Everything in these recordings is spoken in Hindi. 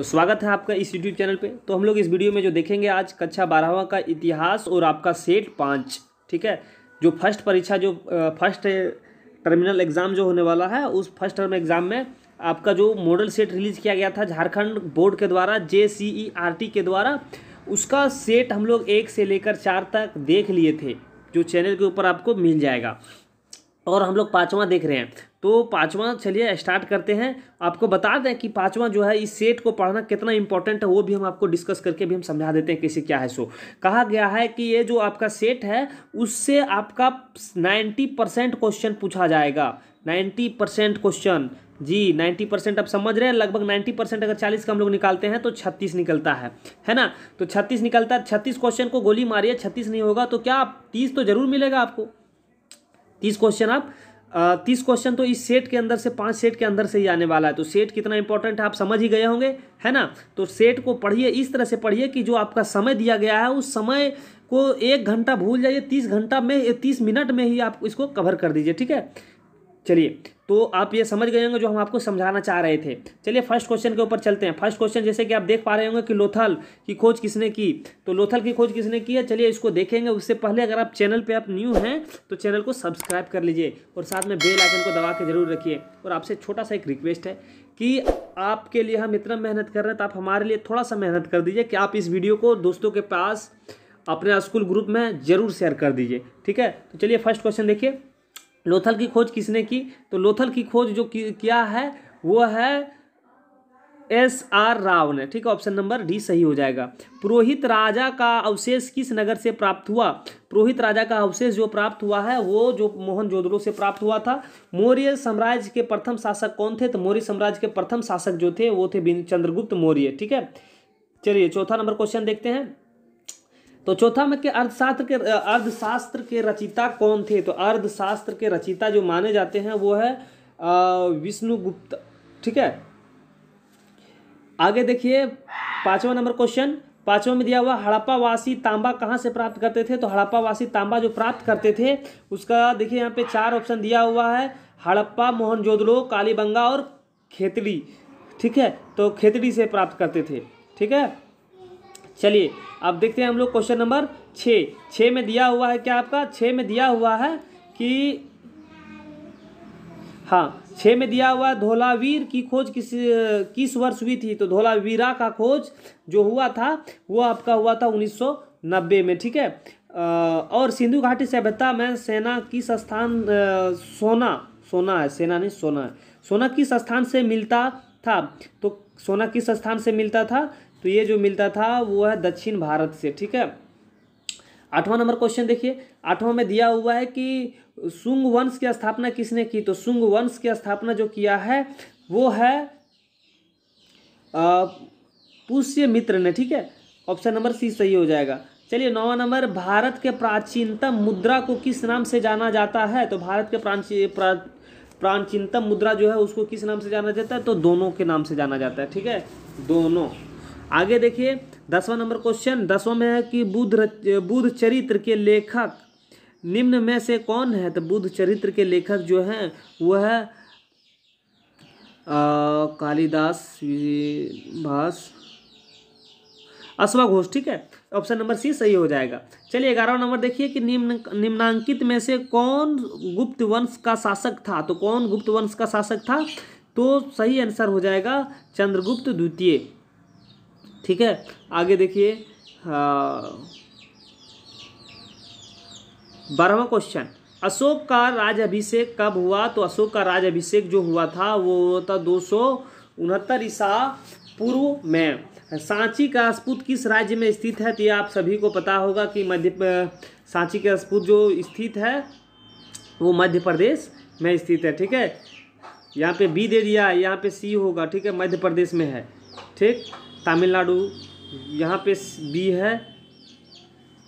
तो स्वागत है आपका इस यूट्यूब चैनल पे तो हम लोग इस वीडियो में जो देखेंगे आज कक्षा बारहवा का इतिहास और आपका सेट पाँच ठीक है जो फर्स्ट परीक्षा जो फर्स्ट टर्मिनल एग्ज़ाम जो होने वाला है उस फर्स्ट टर्म एग्ज़ाम में आपका जो मॉडल सेट रिलीज़ किया गया था झारखंड बोर्ड के द्वारा जे e के द्वारा उसका सेट हम लोग एक से लेकर चार तक देख लिए थे जो चैनल के ऊपर आपको मिल जाएगा और हम लोग पाँचवा देख रहे हैं तो पाँचवा चलिए स्टार्ट करते हैं आपको बता दें कि पाँचवा जो है इस सेट को पढ़ना कितना इंपॉर्टेंट है वो भी हम आपको डिस्कस करके भी हम समझा देते हैं कैसे क्या है सो कहा गया है कि ये जो आपका सेट है उससे आपका नाइन्टी परसेंट क्वेश्चन पूछा जाएगा नाइन्टी परसेंट क्वेश्चन जी नाइन्टी परसेंट आप समझ रहे हैं लगभग नाइन्टी परसेंट अगर चालीस का हम लोग निकालते हैं तो छत्तीस निकलता है है ना तो छत्तीस निकलता है छत्तीस क्वेश्चन को गोली मारिए छत्तीस नहीं होगा तो क्या तीस तो जरूर मिलेगा आपको तीस क्वेश्चन आप तीस क्वेश्चन तो इस सेट के अंदर से पांच सेट के अंदर से ही आने वाला है तो सेट कितना इंपॉर्टेंट है आप समझ ही गए होंगे है ना तो सेट को पढ़िए इस तरह से पढ़िए कि जो आपका समय दिया गया है उस समय को एक घंटा भूल जाइए तीस घंटा में तीस मिनट में ही आप इसको कवर कर दीजिए ठीक है चलिए तो आप ये समझ गए होंगे जो हम आपको समझाना चाह रहे थे चलिए फर्स्ट क्वेश्चन के ऊपर चलते हैं फर्स्ट क्वेश्चन जैसे कि आप देख पा रहे होंगे कि लोथल की खोज किसने की तो लोथल की खोज किसने की है चलिए इसको देखेंगे उससे पहले अगर आप चैनल पे आप न्यू हैं तो चैनल को सब्सक्राइब कर लीजिए और साथ में बेल आइकन को दबा के जरूर रखिए और आपसे छोटा सा एक रिक्वेस्ट है कि आपके लिए हम इतना मेहनत कर रहे हैं तो आप हमारे लिए थोड़ा सा मेहनत कर दीजिए कि आप इस वीडियो को दोस्तों के पास अपने स्कूल ग्रुप में ज़रूर शेयर कर दीजिए ठीक है तो चलिए फर्स्ट क्वेश्चन देखिए लोथल की खोज किसने की तो लोथल की खोज जो किया है वो है एस आर राव ने ठीक है ऑप्शन नंबर डी सही हो जाएगा पुरोहित राजा का अवशेष किस नगर से प्राप्त हुआ पुरोहित राजा का अवशेष जो प्राप्त हुआ है वो जो मोहन जोदड़ो से प्राप्त हुआ था मौर्य साम्राज्य के प्रथम शासक कौन थे तो मौर्य साम्राज्य के प्रथम शासक जो थे वो थे चंद्रगुप्त मौर्य ठीक है चलिए चौथा नंबर क्वेश्चन देखते हैं तो चौथा मत के अर्थशास्त्र के अर्थशास्त्र के रचिता कौन थे तो अर्थशास्त्र के रचिता जो माने जाते हैं वो है विष्णुगुप्त ठीक है आगे देखिए पांचवा नंबर क्वेश्चन पांचवा में दिया हुआ हड़प्पावासी तांबा कहाँ से प्राप्त करते थे तो हड़प्पावासी तांबा जो प्राप्त करते थे उसका देखिए यहाँ पे चार ऑप्शन दिया हुआ है हड़प्पा मोहनजोदड़ो कालीबंगा और खेतड़ी ठीक है तो खेतड़ी से प्राप्त करते थे ठीक है चलिए अब देखते हैं हम लोग क्वेश्चन नंबर छः छः में दिया हुआ है क्या आपका छः में दिया हुआ है कि हाँ छः में दिया हुआ धोलावीर की खोज किस किस वर्ष हुई थी तो धोलावीरा का खोज जो हुआ था वो आपका हुआ था 1990 में ठीक है और सिंधु घाटी सभ्यता में सेना किस स्थान सोना सोना है सेना नहीं सोना है सोना किस स्थान से मिलता था तो सोना किस स्थान से मिलता था तो ये जो मिलता था वो है दक्षिण भारत से ठीक है आठवां नंबर क्वेश्चन देखिए आठवां में दिया हुआ है कि सुंग वंश की स्थापना किसने की तो शुंग वंश की स्थापना जो किया है वो है पुष्य मित्र ने ठीक है ऑप्शन नंबर सी सही हो जाएगा चलिए नौवा नंबर भारत के प्राचीनतम मुद्रा को किस नाम से जाना जाता है तो भारत के प्राचीन प्राचीनतम मुद्रा जो है उसको किस नाम से जाना जाता है तो दोनों के नाम से जाना जाता है ठीक है दोनों आगे देखिए दसवां नंबर क्वेश्चन दसवां में है कि बुद्ध बुद्ध चरित्र के लेखक निम्न में से कौन है तो बुद्ध चरित्र के लेखक जो हैं वह है कालिदास भास अश्वघोष ठीक है ऑप्शन नंबर सी सही हो जाएगा चलिए ग्यारहवा नंबर देखिए कि निम्न निम्नांकित में से कौन गुप्त वंश का शासक था तो कौन गुप्त वंश का शासक था तो सही आंसर हो जाएगा चंद्रगुप्त द्वितीय ठीक है आगे देखिए बारहवा क्वेश्चन अशोक का राज अभिषेक कब हुआ तो अशोक का राज अभिषेक जो हुआ था वो था दो सौ उनहत्तर ईसा पूर्व में सांची का स्पूत किस राज्य में स्थित है तो ये आप सभी को पता होगा कि मध्य सांची का स्पूत जो स्थित है वो मध्य प्रदेश में स्थित है ठीक है यहाँ पे बी दे दिया यहाँ पे सी होगा ठीक है मध्य प्रदेश में है ठीक तमिलनाडु यहाँ पे बी है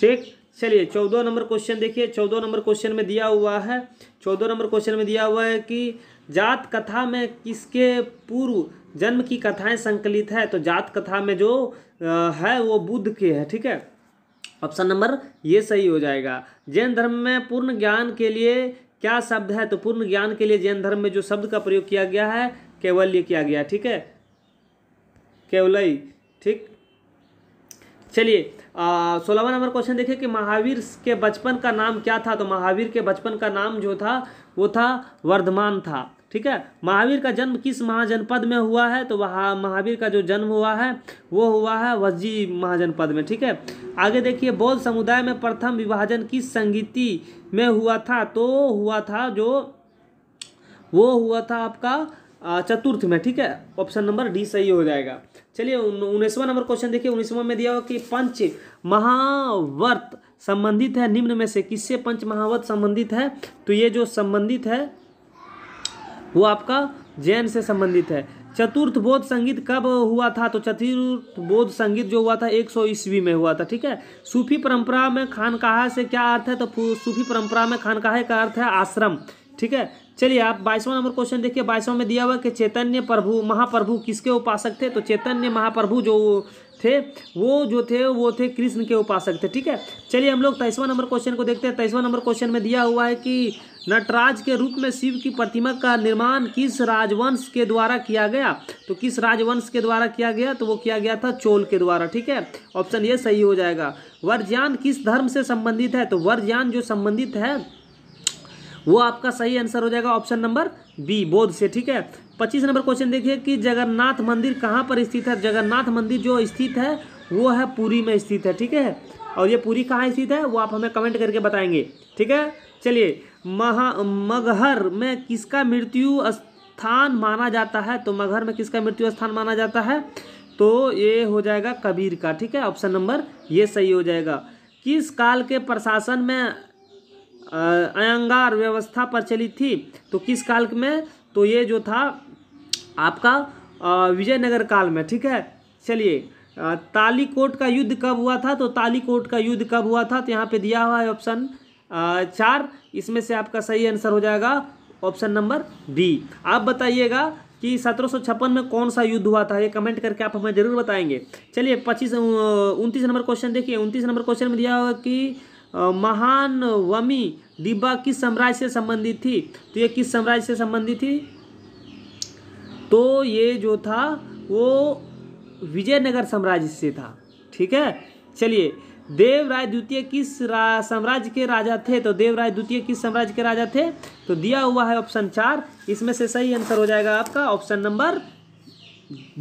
ठीक चलिए चौदह नंबर क्वेश्चन देखिए चौदह नंबर क्वेश्चन में दिया हुआ है चौदह नंबर क्वेश्चन में दिया हुआ है कि जात कथा में किसके पूर्व जन्म की कथाएं संकलित है तो जात कथा में जो है वो बुद्ध के है ठीक है ऑप्शन नंबर ये सही हो जाएगा जैन धर्म में पूर्ण ज्ञान के लिए क्या शब्द है तो पूर्ण ज्ञान के लिए जैन धर्म में जो शब्द का प्रयोग किया गया है केवल ये किया गया ठीक है केवलई ठीक चलिए सोलहवा नंबर क्वेश्चन देखिए कि महावीर के बचपन का नाम क्या था तो महावीर के बचपन का नाम जो था वो था वर्धमान था ठीक है महावीर का जन्म किस महाजनपद में हुआ है तो वहाँ महावीर का जो जन्म हुआ है वो हुआ है वज्जी महाजनपद में ठीक है आगे देखिए बौद्ध समुदाय में प्रथम विभाजन किस संगीति में हुआ था तो हुआ था जो वो हुआ था आपका चतुर्थ में ठीक है ऑप्शन नंबर डी सही हो जाएगा चलिए उन्नीसवा नंबर क्वेश्चन देखिए उन्नीसवा में दिया हुआ कि पंच महावर्त संबंधित है निम्न में से किससे पंच महावर्त संबंधित है तो ये जो संबंधित है वो आपका जैन से संबंधित है चतुर्थ बोध संगीत कब हुआ था तो चतुर्थ बोध संगीत जो हुआ था एक सौ ईस्वी में हुआ था ठीक है सूफी परंपरा में खानकाहा से क्या अर्थ है तो सूफी परंपरा में खानकाहा का अर्थ है आश्रम ठीक है चलिए आप बाईसवां नंबर क्वेश्चन देखिए बाईसवां में दिया हुआ कि चैतन्य प्रभु महाप्रभु किसके उपासक थे तो चैतन्य महाप्रभु जो थे वो जो थे वो थे कृष्ण के उपासक थे ठीक है चलिए हम लोग तेईसवां नंबर क्वेश्चन को देखते हैं तेईसवां नंबर क्वेश्चन में दिया हुआ है कि नटराज के रूप में शिव की प्रतिमा का निर्माण किस राजवंश के द्वारा किया गया तो किस राजवंश के द्वारा किया गया तो वो किया गया था चोल के द्वारा ठीक है ऑप्शन ये सही हो जाएगा वर्ज्यान किस धर्म से संबंधित है तो वर्ज्यान जो संबंधित है वो आपका सही आंसर हो जाएगा ऑप्शन नंबर बी बोध से ठीक है पच्चीस नंबर क्वेश्चन देखिए कि जगन्नाथ मंदिर कहाँ पर स्थित है जगन्नाथ मंदिर जो स्थित है वो है पुरी में स्थित है ठीक है और ये पूरी कहाँ स्थित है वो आप हमें कमेंट करके बताएंगे ठीक है चलिए महा मगहर में किसका मृत्यु स्थान माना जाता है तो मगहर में किसका मृत्यु स्थान माना जाता है तो ये हो जाएगा कबीर का ठीक है ऑप्शन नंबर ये सही हो जाएगा किस काल के प्रशासन में अयंगार व्यवस्था प्रचलित थी तो किस काल में तो ये जो था आपका विजयनगर काल में ठीक है चलिए तालीकोट का युद्ध कब हुआ था तो तालीकोट का युद्ध कब हुआ था तो यहाँ पे दिया हुआ है ऑप्शन चार इसमें से आपका सही आंसर हो जाएगा ऑप्शन नंबर बी आप बताइएगा कि सत्रह में कौन सा युद्ध हुआ था ये कमेंट करके आप हमें जरूर बताएंगे चलिए पच्चीस उनतीस नंबर क्वेश्चन देखिए उनतीस नंबर क्वेश्चन में दिया हुआ कि महान वमी दिबा किस साम्राज्य से संबंधित थी तो ये किस साम्राज्य से संबंधित थी तो ये जो था वो विजयनगर साम्राज्य से था ठीक है चलिए देवराय द्वितीय किस साम्राज्य के राजा थे तो देवराय द्वितीय किस साम्राज्य के राजा थे तो दिया हुआ है ऑप्शन चार इसमें से सही आंसर हो जाएगा आपका ऑप्शन नंबर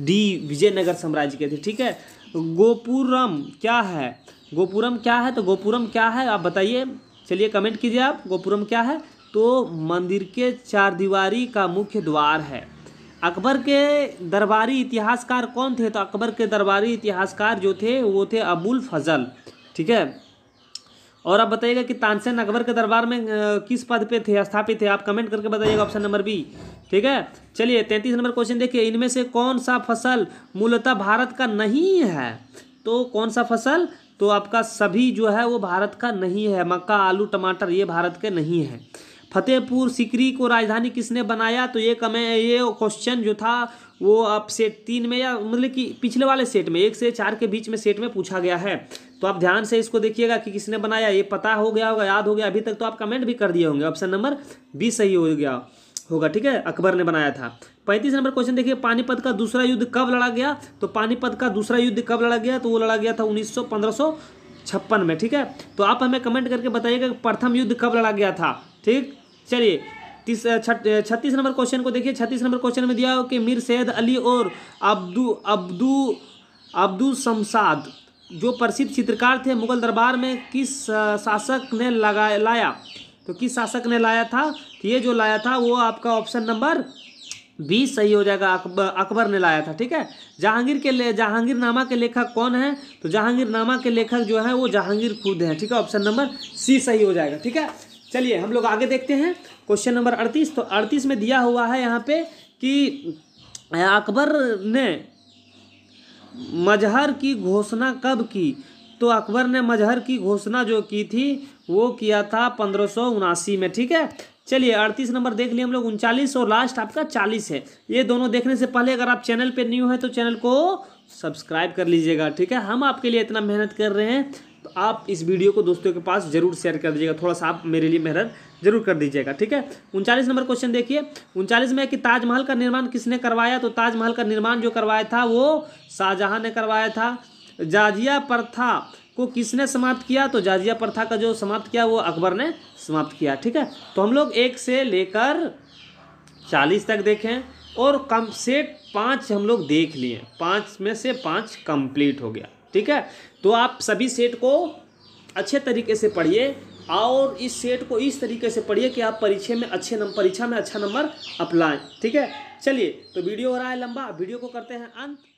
डी विजयनगर साम्राज्य के थे ठीक है गोपुरम क्या है गोपुरम क्या है तो गोपुरम क्या है आप बताइए चलिए कमेंट कीजिए आप गोपुरम क्या है तो मंदिर के चार दीवारी का मुख्य द्वार है अकबर के दरबारी इतिहासकार कौन थे तो अकबर के दरबारी इतिहासकार जो थे वो थे अबुल फजल ठीक है और आप बताइएगा कि तानसेन अकबर के दरबार में किस पद पे थे स्थापित थे आप कमेंट करके बताइएगा ऑप्शन नंबर बी ठीक है चलिए तैंतीस नंबर क्वेश्चन देखिए इनमें से कौन सा फसल मूलतः भारत का नहीं है तो कौन सा फसल तो आपका सभी जो है वो भारत का नहीं है मक्का आलू टमाटर ये भारत के नहीं है फतेहपुर सिकरी को राजधानी किसने बनाया तो ये कमें ये क्वेश्चन जो था वो आप सेट तीन में या मतलब कि पिछले वाले सेट में एक से चार के बीच में सेट में पूछा गया है तो आप ध्यान से इसको देखिएगा कि किसने बनाया ये पता हो गया होगा याद हो गया अभी तक तो आप कमेंट भी कर दिए होंगे ऑप्शन नंबर बी सही हो गया होगा ठीक है अकबर ने बनाया था पैंतीस नंबर क्वेश्चन देखिए पानीपत का दूसरा युद्ध कब लड़ा गया तो पानीपत का दूसरा युद्ध कब लड़ा गया तो वो लड़ा गया था उन्नीस सौ छप्पन में ठीक है तो आप हमें कमेंट करके बताइएगा प्रथम युद्ध कब लड़ा गया था ठीक चलिए तीस छत्तीस नंबर क्वेश्चन को देखिए छत्तीस नंबर क्वेश्चन में दिया कि मीर सैद अली और अब्दू अब्दू अब्दू शमसाद जो प्रसिद्ध चित्रकार थे मुगल दरबार में किस शासक ने लगा लाया तो किस शासक ने लाया था तो ये जो लाया था वो आपका ऑप्शन नंबर बी सही हो जाएगा अकबर अकबर ने लाया था ठीक है जहांगीर के ले जहांगीर नामा के लेखक कौन है तो जहांगीर नामा के लेखक जो है वो जहांगीर खुद हैं ठीक है ऑप्शन नंबर सी सही हो जाएगा ठीक है चलिए हम लोग आगे देखते हैं क्वेश्चन नंबर अड़तीस तो अड़तीस में दिया हुआ है यहाँ पे कि अकबर ने मजहर की घोषणा कब की तो अकबर ने मजहर की घोषणा जो की थी वो किया था पंद्रह में ठीक है चलिए अड़तीस नंबर देख लिए हम लोग उनचालीस और लास्ट आपका चालीस है ये दोनों देखने से पहले अगर आप चैनल पे न्यू हैं तो चैनल को सब्सक्राइब कर लीजिएगा ठीक है हम आपके लिए इतना मेहनत कर रहे हैं तो आप इस वीडियो को दोस्तों के पास जरूर शेयर कर दीजिएगा थोड़ा सा आप मेरे लिए मेहनत जरूर कर दीजिएगा ठीक है उनचालीस नंबर क्वेश्चन देखिए उनचालीस में कि ताजमहल का निर्माण किसने करवाया तो ताजमहल का निर्माण जो करवाया था वो शाहजहाँ ने करवाया था जाजिया प्रथा को किसने समाप्त किया तो जाजिया प्रथा का जो समाप्त किया वो अकबर ने समाप्त किया ठीक है तो हम लोग एक से लेकर चालीस तक देखें और कम से पाँच हम लोग देख लिए पाँच में से पाँच कंप्लीट हो गया ठीक है तो आप सभी सेट को अच्छे तरीके से पढ़िए और इस सेट को इस तरीके से पढ़िए कि आप परीक्षा में अच्छे नंबर परीक्षा में अच्छा नंबर अप्लाएँ ठीक है चलिए तो वीडियो हो रहा है लंबा वीडियो को करते हैं अंत